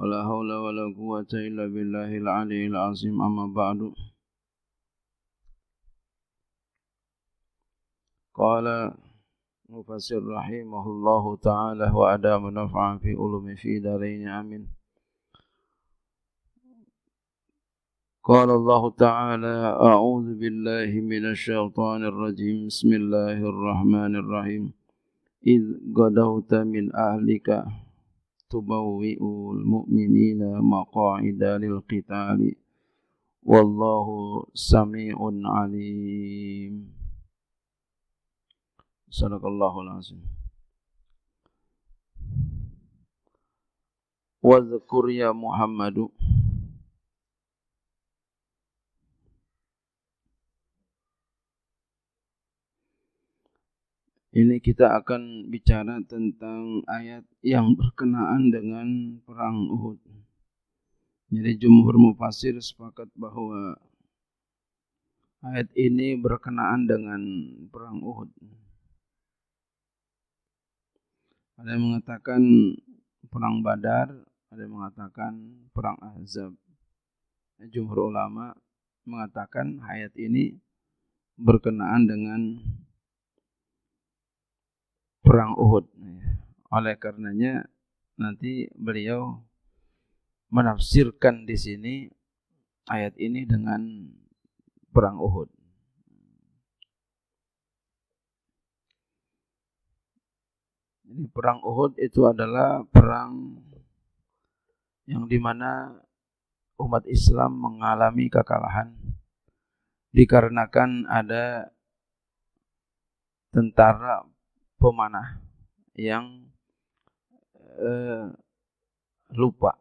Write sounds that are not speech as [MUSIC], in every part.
ولا حول ولا قوة إلا بالله العلي العظيم أما بعد قال مفسر رحمه الله تعالى وأدام نفعا في علم في دارين آمين قال الله تعالى أعوذ بالله من الشيطان الرجيم بسم الله الرحمن الرحيم إذ غدوت من أهلك تبوئ المؤمنين مقاعد للقتال والله سميع عليم صدق الله العظيم واذكر يا محمد Ini kita akan bicara tentang ayat yang berkenaan dengan perang Uhud. Jadi jumhur mufasir sepakat bahwa ayat ini berkenaan dengan perang Uhud. Ada yang mengatakan perang Badar, ada yang mengatakan perang Ahzab. Jumhur ulama mengatakan ayat ini berkenaan dengan perang Uhud. Oleh karenanya nanti beliau menafsirkan di sini ayat ini dengan perang Uhud. Jadi perang Uhud itu adalah perang yang di mana umat Islam mengalami kekalahan dikarenakan ada tentara pemanah yang eh, lupa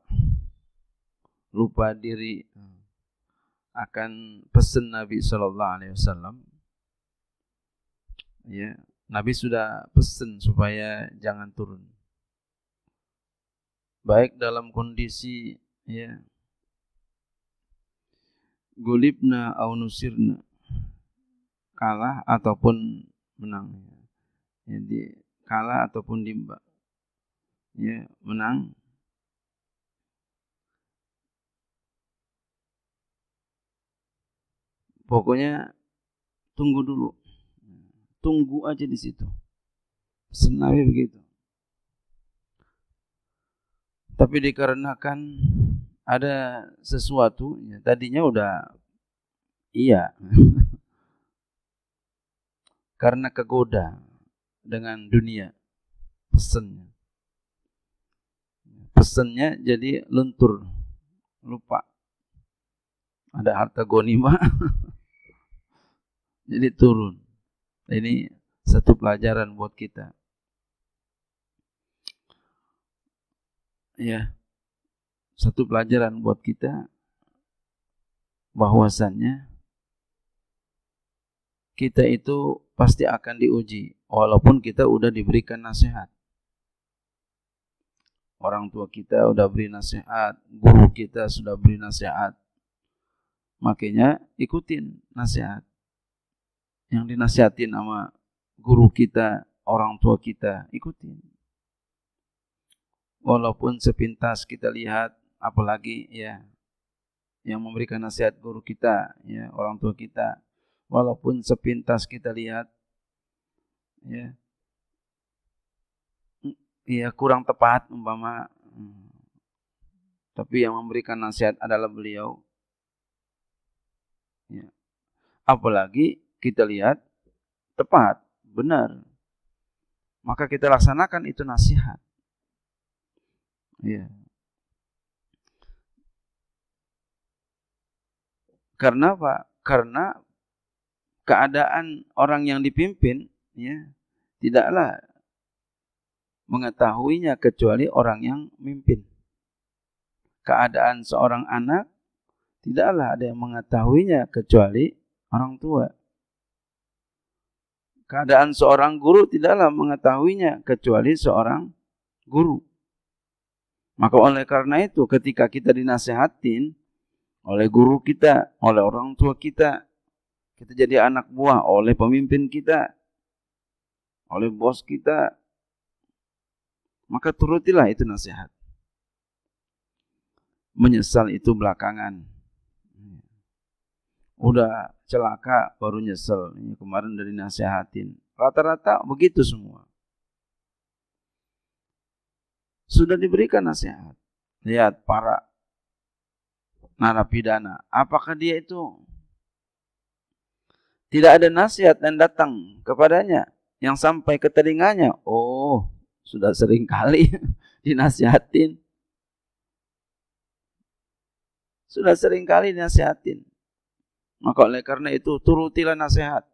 lupa diri akan pesan Nabi Shallallahu Alaihi Wasallam ya Nabi sudah pesan supaya jangan turun baik dalam kondisi ya gulibna au nusirna kalah ataupun menang jadi kalah ataupun dimba ya menang pokoknya tunggu dulu tunggu aja di situ senawi begitu tapi dikarenakan ada sesuatu ya, tadinya udah iya [LAUGHS] karena kegoda dengan dunia pesennya pesennya jadi lentur lupa ada harta gonima [LAUGHS] jadi turun ini satu pelajaran buat kita ya satu pelajaran buat kita bahwasannya kita itu pasti akan diuji walaupun kita udah diberikan nasihat. Orang tua kita udah beri nasihat, guru kita sudah beri nasihat. Makanya ikutin nasihat. Yang dinasihatin sama guru kita, orang tua kita, ikutin. Walaupun sepintas kita lihat, apalagi ya yang memberikan nasihat guru kita, ya orang tua kita, walaupun sepintas kita lihat ya ya kurang tepat umpama tapi yang memberikan nasihat adalah beliau ya apalagi kita lihat tepat benar maka kita laksanakan itu nasihat ya karena apa karena keadaan orang yang dipimpin ya tidaklah mengetahuinya kecuali orang yang mimpin. Keadaan seorang anak tidaklah ada yang mengetahuinya kecuali orang tua. Keadaan seorang guru tidaklah mengetahuinya kecuali seorang guru. Maka oleh karena itu ketika kita dinasehatin oleh guru kita, oleh orang tua kita, kita jadi anak buah oleh pemimpin kita, oleh bos kita. Maka turutilah itu nasihat. Menyesal itu belakangan. Udah celaka baru nyesel. Ini kemarin dari nasihatin. Rata-rata begitu semua. Sudah diberikan nasihat. Lihat para narapidana. Apakah dia itu tidak ada nasihat yang datang kepadanya yang sampai ke telinganya. Oh, sudah sering kali [LAUGHS] dinasihatin. Sudah sering kali dinasihatin. Maka oleh karena itu turutilah nasihat.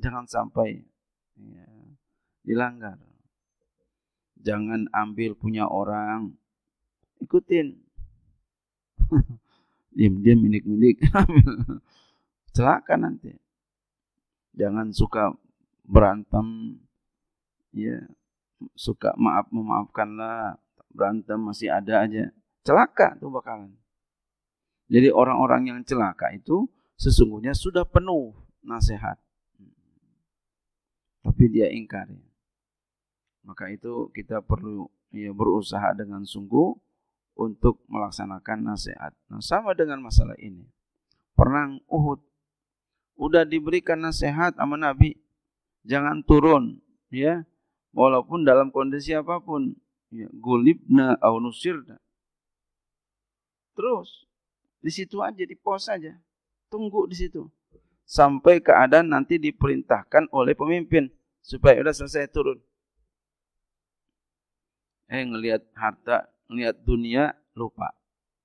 Jangan sampai ya, dilanggar. Jangan ambil punya orang. Ikutin. [LAUGHS] Diam-diam minik-minik [LAUGHS] celaka nanti. Jangan suka berantem, ya suka maaf memaafkanlah, berantem masih ada aja. Celaka tuh bakalan. Jadi orang-orang yang celaka itu sesungguhnya sudah penuh nasihat. Tapi dia ingkari. Ya. Maka itu kita perlu ya, berusaha dengan sungguh untuk melaksanakan nasihat. Nah, sama dengan masalah ini. Perang Uhud udah diberikan nasihat sama Nabi jangan turun ya walaupun dalam kondisi apapun ya gulibna au nusirna terus di situ aja di pos aja tunggu di situ sampai keadaan nanti diperintahkan oleh pemimpin supaya udah selesai turun eh ngelihat harta ngelihat dunia lupa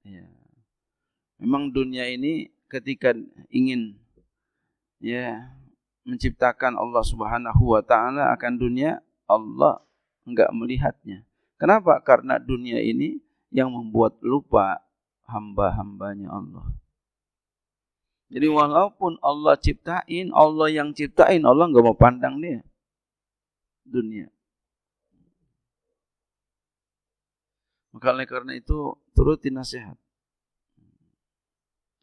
ya memang dunia ini ketika ingin ya menciptakan Allah Subhanahu wa taala akan dunia, Allah enggak melihatnya. Kenapa? Karena dunia ini yang membuat lupa hamba-hambanya Allah. Jadi walaupun Allah ciptain, Allah yang ciptain, Allah enggak mau pandang dia dunia. Maka karena itu turuti nasihat.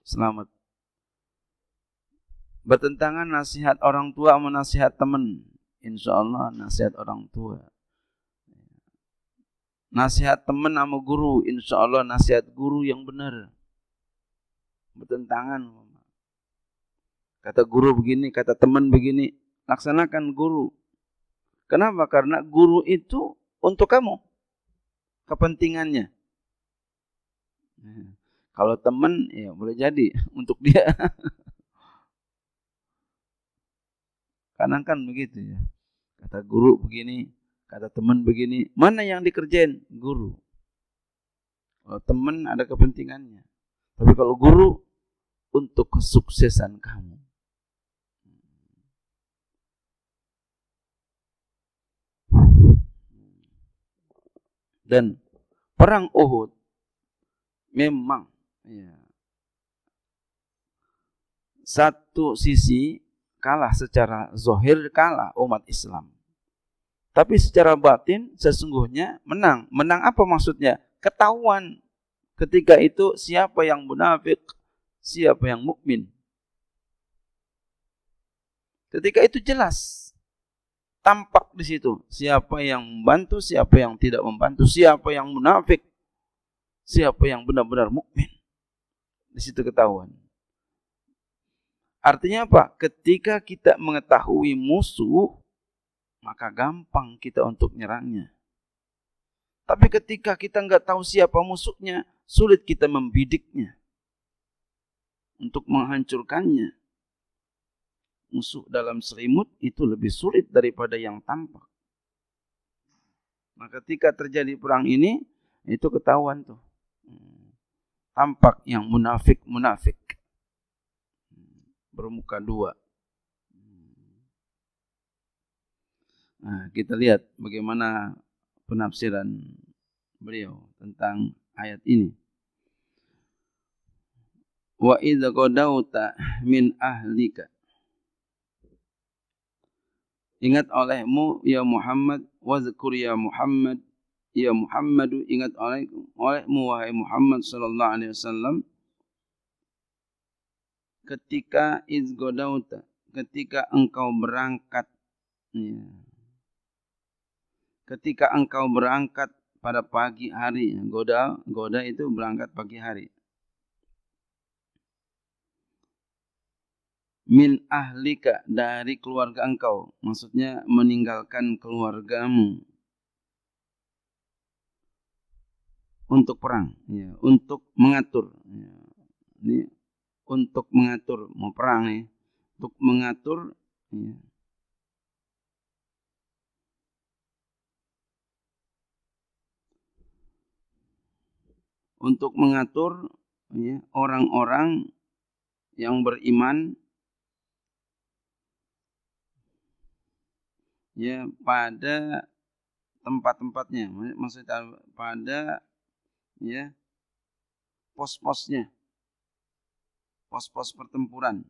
Selamat Bertentangan nasihat orang tua sama nasihat teman. Insya Allah nasihat orang tua. Nasihat teman sama guru. Insya Allah nasihat guru yang benar. Bertentangan. Kata guru begini, kata teman begini. Laksanakan guru. Kenapa? Karena guru itu untuk kamu. Kepentingannya. Kalau teman ya boleh jadi [LAUGHS] untuk dia. Kadang kan begitu ya. Kata guru begini, kata teman begini. Mana yang dikerjain? Guru. Kalau teman ada kepentingannya. Tapi kalau guru untuk kesuksesan kamu. Dan perang Uhud memang ya, satu sisi kalah secara zohir kalah umat Islam. Tapi secara batin sesungguhnya menang. Menang apa maksudnya? Ketahuan ketika itu siapa yang munafik, siapa yang mukmin. Ketika itu jelas tampak di situ siapa yang membantu, siapa yang tidak membantu, siapa yang munafik, siapa yang benar-benar mukmin. Di situ ketahuan. Artinya apa? Ketika kita mengetahui musuh, maka gampang kita untuk menyerangnya. Tapi ketika kita nggak tahu siapa musuhnya, sulit kita membidiknya untuk menghancurkannya. Musuh dalam selimut itu lebih sulit daripada yang tampak. Maka nah, ketika terjadi perang ini, itu ketahuan tuh. Hmm. Tampak yang munafik-munafik bermuka dua. Hmm. Nah, kita lihat bagaimana penafsiran beliau tentang ayat ini. Wa idza qadauta min ahlika. Ingat olehmu ya Muhammad, wazkur ya Muhammad, ya Muhammadu ingat oleh, olehmu wahai Muhammad sallallahu alaihi wasallam ketika izgodauta, ketika engkau berangkat. Ya. Ketika engkau berangkat pada pagi hari. Goda, goda itu berangkat pagi hari. Min ahlika dari keluarga engkau. Maksudnya meninggalkan keluargamu. Untuk perang. Ya, untuk mengatur. Ya. Ini untuk mengatur mau perang nih, untuk mengatur ya. untuk mengatur orang iya, orang-orang yang beriman ya pada tempat-tempatnya maksudnya pada ya pos-posnya pos-pos pertempuran.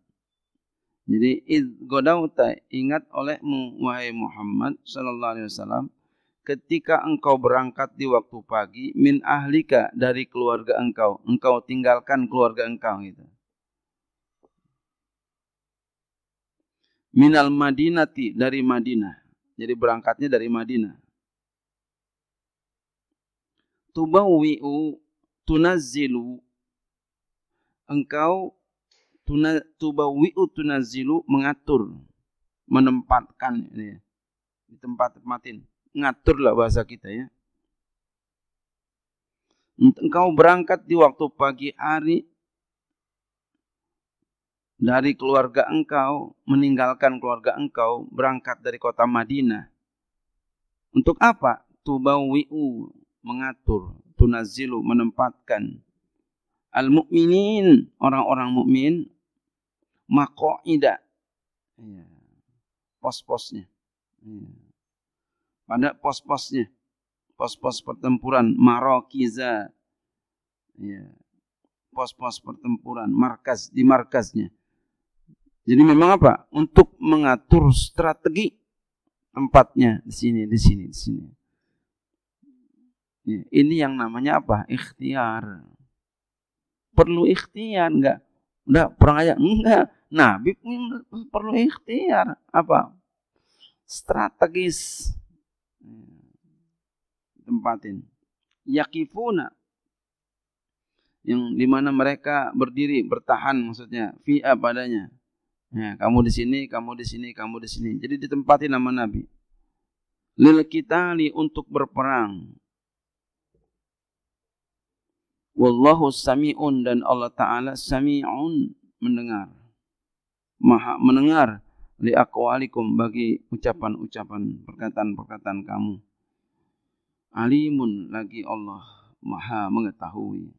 Jadi id godauta ingat olehmu wahai Muhammad sallallahu alaihi wasallam ketika engkau berangkat di waktu pagi min ahlika dari keluarga engkau engkau tinggalkan keluarga engkau gitu al madinati dari Madinah jadi berangkatnya dari Madinah tubawiu tunazzilu engkau tuna tubawi'u tunazilu mengatur menempatkan ini ya. di tempat tempatin ngaturlah bahasa kita ya engkau berangkat di waktu pagi hari dari keluarga engkau, meninggalkan keluarga engkau, berangkat dari kota Madinah. Untuk apa? Tubawi'u, mengatur, tunazilu, menempatkan. al mukminin orang-orang mukmin makoida iya. pos-posnya iya. pada pos-posnya pos-pos pertempuran marokiza iya. pos-pos pertempuran markas di markasnya jadi memang apa untuk mengatur strategi tempatnya di sini di sini di sini ini yang namanya apa ikhtiar perlu ikhtiar enggak Udah perang aja. Enggak. Nabi perlu ikhtiar. Apa? Strategis. Tempatin. Yakifuna. Yang dimana mereka berdiri, bertahan maksudnya. Fi'a padanya. Ya, kamu di sini, kamu di sini, kamu di sini. Jadi ditempatin nama Nabi. Lil kita li untuk berperang Wallahu sami'un dan Allah Ta'ala sami'un mendengar. Maha mendengar li'akwalikum bagi ucapan-ucapan perkataan-perkataan kamu. Alimun lagi Allah maha mengetahui.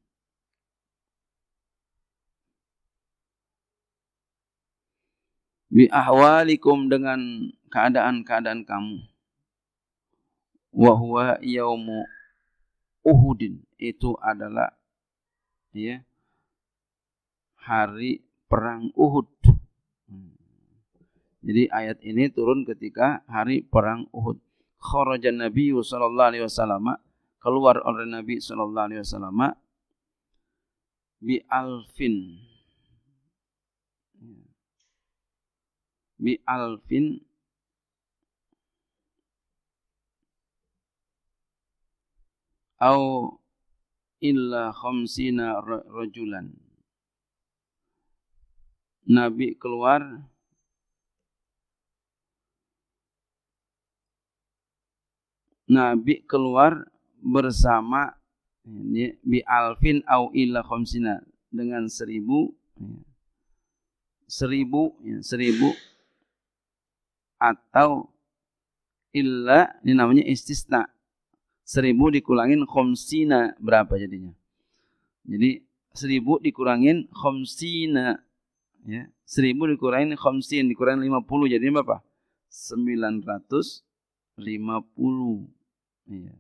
Bi'ahwalikum dengan keadaan-keadaan kamu. Wahuwa yaumu Uhudin. Itu adalah ya hari perang Uhud. Hmm. Jadi ayat ini turun ketika hari perang Uhud. Kharajan Nabi sallallahu alaihi wasallam keluar oleh Nabi sallallahu alaihi wasallam bi alfin ya. bi alfin au illa khamsina rajulan. Nabi keluar Nabi keluar bersama ini, bi alfin au illa khamsina dengan seribu ya. seribu ya, seribu atau illa ini namanya istisna Seribu dikurangin khomsina berapa jadinya? Jadi seribu dikurangin khomsina. Ya. Seribu dikurangin khomsin, dikurangin lima puluh. Jadinya berapa? Sembilan ratus lima puluh. Iya.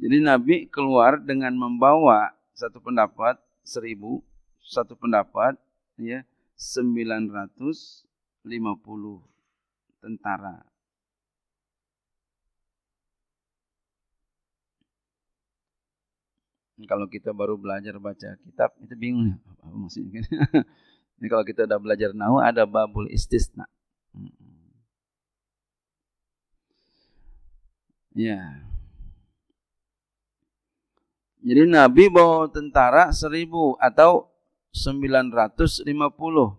Jadi Nabi keluar dengan membawa satu pendapat seribu, satu pendapat ya sembilan ratus lima puluh tentara. Kalau kita baru belajar baca kitab itu bingung ya apa, maksudnya. Ini kan? [LAUGHS] kalau kita udah belajar nahu ada babul istisna. Ya. Jadi Nabi bawa tentara seribu atau sembilan ratus puluh.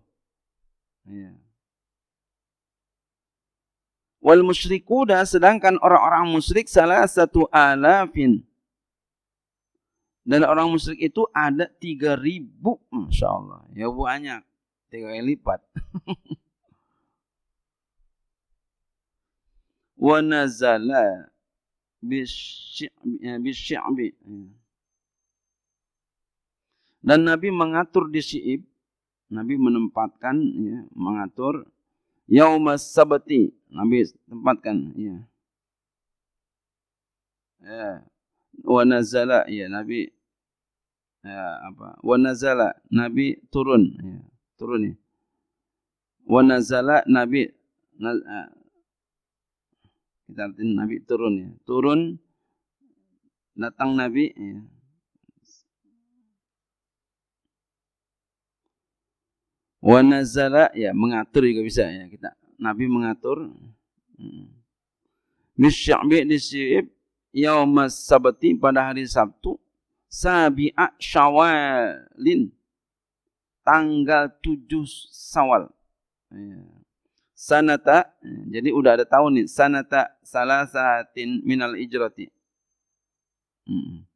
Ya. Wal musyriku sedangkan orang-orang musyrik salah satu alafin dan orang musyrik itu ada 3000, Masya Allah. Ya banyak. Tiga kali lipat. [LAUGHS] Wa nazala bisya'bi. Ya, Dan Nabi mengatur di Syi'ib. Nabi menempatkan, ya, mengatur. Yaumas sabati. Nabi tempatkan. Ya. ya wana zala ya Nabi ya, apa wa Nabi turun ya, turun ya wana zala Nabi na, uh, kita artiin Nabi turun ya turun datang Nabi ya. zala ya mengatur juga bisa ya kita Nabi mengatur hmm. Misya'bi di yaumas sabti pada hari Sabtu sabi'a syawalin tanggal 7 Sawal. Ya. Sanata jadi udah ada tahun nih sanata salasatin minal ijrati. Hmm.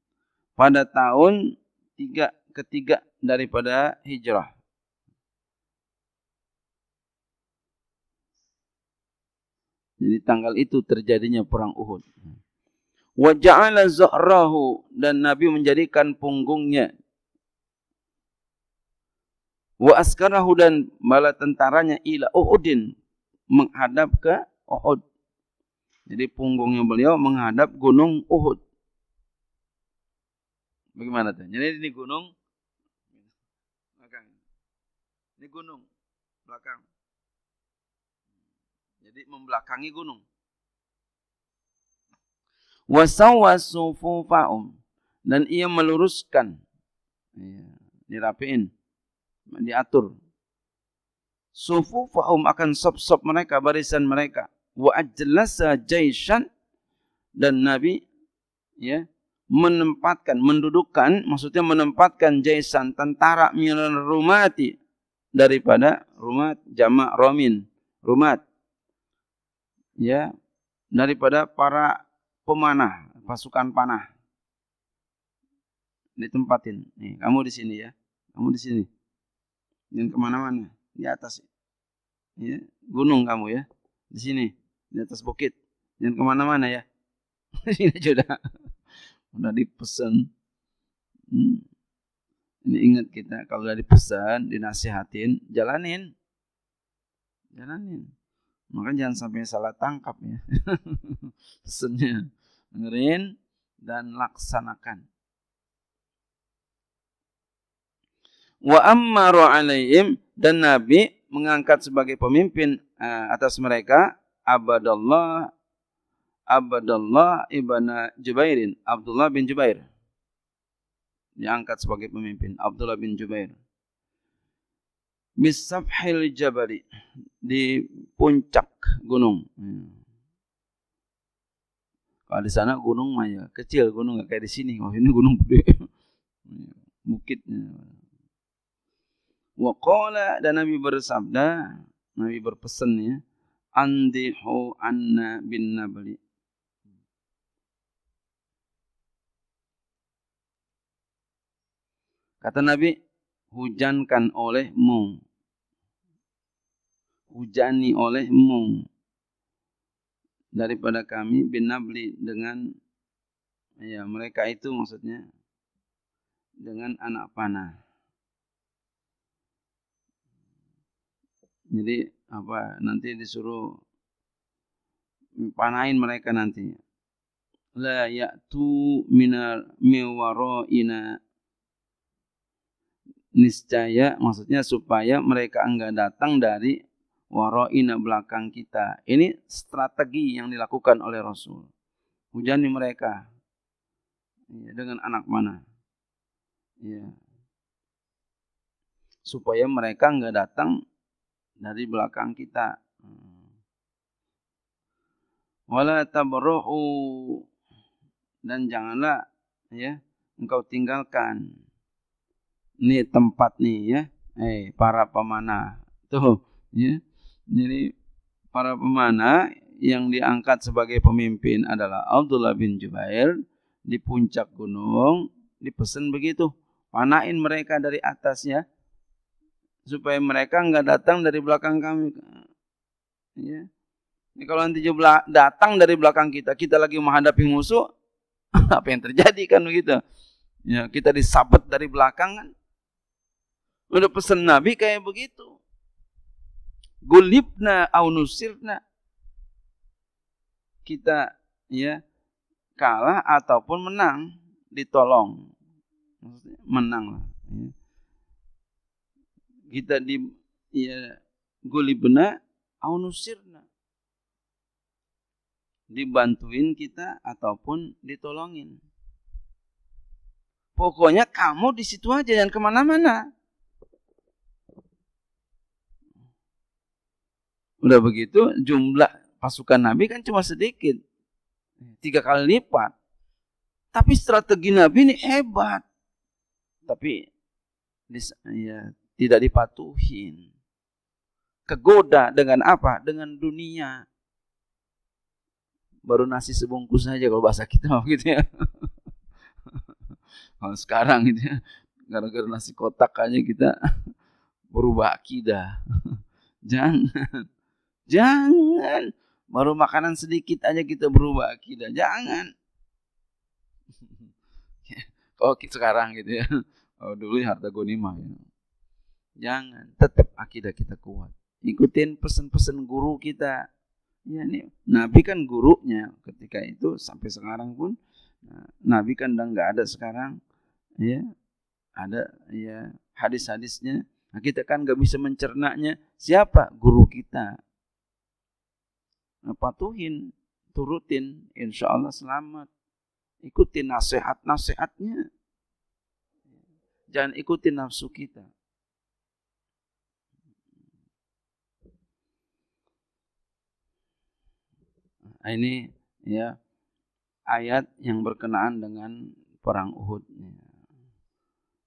Pada tahun tiga ketiga daripada hijrah. Jadi tanggal itu terjadinya perang Uhud wa ja'ala zahrahu dan Nabi menjadikan punggungnya wa askarahu dan bala tentaranya ila Uhudin menghadap ke Uhud. Jadi punggungnya beliau menghadap gunung Uhud. Bagaimana tuh? Jadi ini gunung belakang. Ini gunung belakang. Jadi membelakangi gunung wasawwasu dan ia meluruskan ya, dirapiin diatur sufufahum akan sop-sop mereka barisan mereka wa ajlasa jaisan dan nabi ya menempatkan mendudukkan maksudnya menempatkan jaisan tentara milan rumati daripada rumat jamak romin rumat ya daripada para pemanah, pasukan panah. Ditempatin. Nih, kamu di sini ya. Kamu di sini. Dan kemana-mana. Di atas. Ya, gunung kamu ya. Di sini. Di atas bukit. Dan kemana-mana ya. [LAUGHS] di ini sudah. Sudah dipesan. Hmm. Ini ingat kita. Kalau sudah dipesan, dinasihatin, jalanin. Jalanin. Maka jangan sampai salah tangkap ya. Pesannya. [LAUGHS] Dengerin dan laksanakan. Wa ammaru alaihim dan Nabi mengangkat sebagai pemimpin uh, atas mereka Abadallah Abadallah ibn Jubairin, Abdullah bin Jubair. Diangkat sebagai pemimpin, Abdullah bin Jubair misabhil jabali di puncak gunung. Hmm. Kalau di sana gunung Maya kecil gunung nggak kayak di sini. Kalau ini gunung gede. [LAUGHS] Bukitnya. kola dan Nabi bersabda, Nabi berpesan ya, andihu anna bin nabli. Kata Nabi, hujankan olehmu hujani olehmu daripada kami bin nabli dengan ya mereka itu maksudnya dengan anak panah. Jadi apa nanti disuruh panahin mereka nanti. La ya'tu minar ina niscaya maksudnya supaya mereka enggak datang dari waroina belakang kita. Ini strategi yang dilakukan oleh Rasul. Hujani mereka ya, dengan anak mana. Ya. Supaya mereka nggak datang dari belakang kita. Hmm. Wala tabruhu dan janganlah ya engkau tinggalkan nih tempat nih ya eh para pemanah tuh ya jadi para pemana yang diangkat sebagai pemimpin adalah Abdullah bin Jubair di puncak gunung dipesan begitu panain mereka dari atasnya supaya mereka nggak datang dari belakang kami ya ini kalau nanti datang dari belakang kita kita lagi menghadapi musuh [LAUGHS] apa yang terjadi kan begitu ya kita disabet dari belakang kan udah pesan Nabi kayak begitu gulibna au nusirna kita ya kalah ataupun menang ditolong menang lah ya. kita di ya gulibna au nusirna dibantuin kita ataupun ditolongin pokoknya kamu di situ aja jangan kemana-mana Udah begitu jumlah pasukan Nabi kan cuma sedikit. Tiga kali lipat. Tapi strategi Nabi ini hebat. Tapi ya, tidak dipatuhin. Kegoda dengan apa? Dengan dunia. Baru nasi sebungkus saja kalau bahasa kita [LAUGHS] gitu ya. kalau sekarang gitu ya. Gara-gara nasi kotak aja kita [LAUGHS] berubah akidah. [LAUGHS] Jangan. Jangan. Baru makanan sedikit aja kita berubah akidah. Jangan. kok [LAUGHS] oh, sekarang gitu ya. Oh, dulu ya harta gonima ya. Jangan. Tetap akidah kita kuat. Ikutin pesan-pesan guru kita. Ya, nih. Nabi kan gurunya ketika itu sampai sekarang pun. Nah, Nabi kan nggak ada sekarang. Ya, ada ya hadis-hadisnya. Nah, kita kan nggak bisa mencernanya. Siapa guru kita? Eh, patuhin, turutin, insya Allah selamat. ikuti nasihat-nasihatnya. Jangan ikuti nafsu kita. Nah, ini ya ayat yang berkenaan dengan perang Uhud.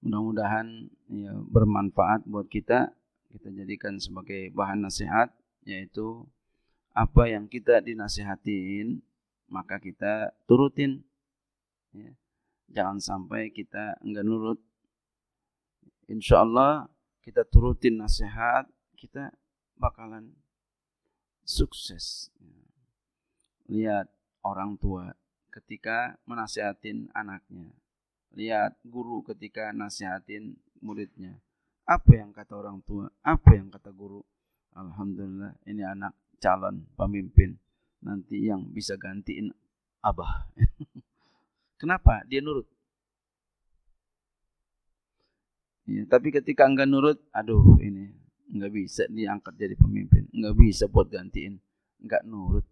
Mudah-mudahan ya bermanfaat buat kita. Kita jadikan sebagai bahan nasihat yaitu apa yang kita dinasihatin maka kita turutin ya. jangan sampai kita enggak nurut insya Allah kita turutin nasihat kita bakalan sukses ya. lihat orang tua ketika menasihatin anaknya lihat guru ketika nasihatin muridnya apa yang kata orang tua apa yang kata guru Alhamdulillah ini anak calon pemimpin nanti yang bisa gantiin abah. [LAUGHS] Kenapa? Dia nurut. Ya, tapi ketika enggak nurut, aduh ini enggak bisa diangkat jadi pemimpin, enggak bisa buat gantiin, enggak nurut.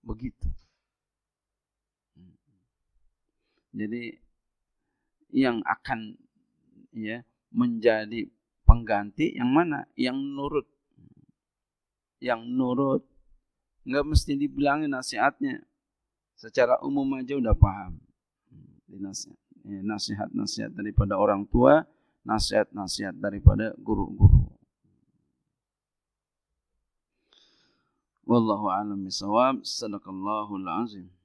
Begitu. Jadi yang akan ya menjadi pengganti yang mana? Yang nurut yang nurut. Enggak mesti dibilangin nasihatnya. Secara umum aja udah paham. Eh, nasihat-nasihat daripada orang tua, nasihat-nasihat daripada guru-guru. Wallahu a'lam bishawab. Sadaqallahul azim.